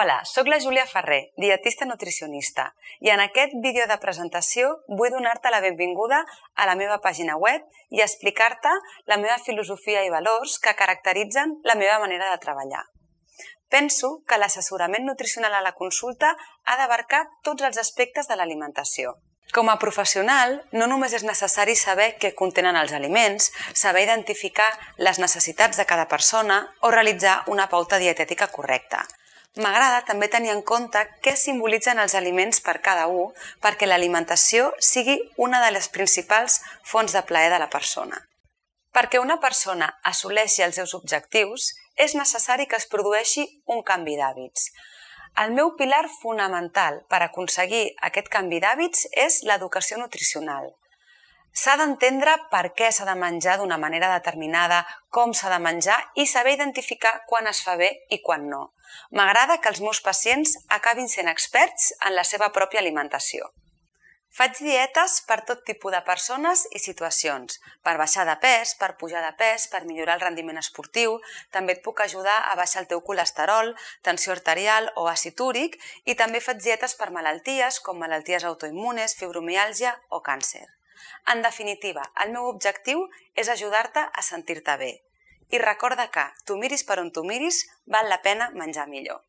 Hola, sóc la Júlia Ferrer, dietista nutricionista, i en aquest vídeo de presentació vull donar-te la benvinguda a la meva pàgina web i explicar-te la meva filosofia i valors que caracteritzen la meva manera de treballar. Penso que l'assessorament nutricional a la consulta ha d'abarcar tots els aspectes de l'alimentació. Com a professional, no només és necessari saber què contenen els aliments, saber identificar les necessitats de cada persona o realitzar una pauta dietètica correcta, M'agrada també tenir en compte què simbolitzen els aliments per cada un perquè l'alimentació sigui una de les principals fonts de plaer de la persona. Perquè una persona assoleixi els seus objectius, és necessari que es produeixi un canvi d'hàbits. El meu pilar fonamental per aconseguir aquest canvi d'hàbits és l'educació nutricional – S'ha d'entendre per què s'ha de menjar d'una manera determinada, com s'ha de menjar i saber identificar quan es fa bé i quan no. M'agrada que els meus pacients acabin sent experts en la seva pròpia alimentació. Faig dietes per tot tipus de persones i situacions. Per baixar de pes, per pujar de pes, per millorar el rendiment esportiu, també et puc ajudar a baixar el teu colesterol, tensió arterial o àcid úric i també faig dietes per malalties com malalties autoimmunes, fibromialgia o càncer. En definitiva, el meu objectiu és ajudar-te a sentir-te bé. I recorda que, tu miris per on tu miris, val la pena menjar millor.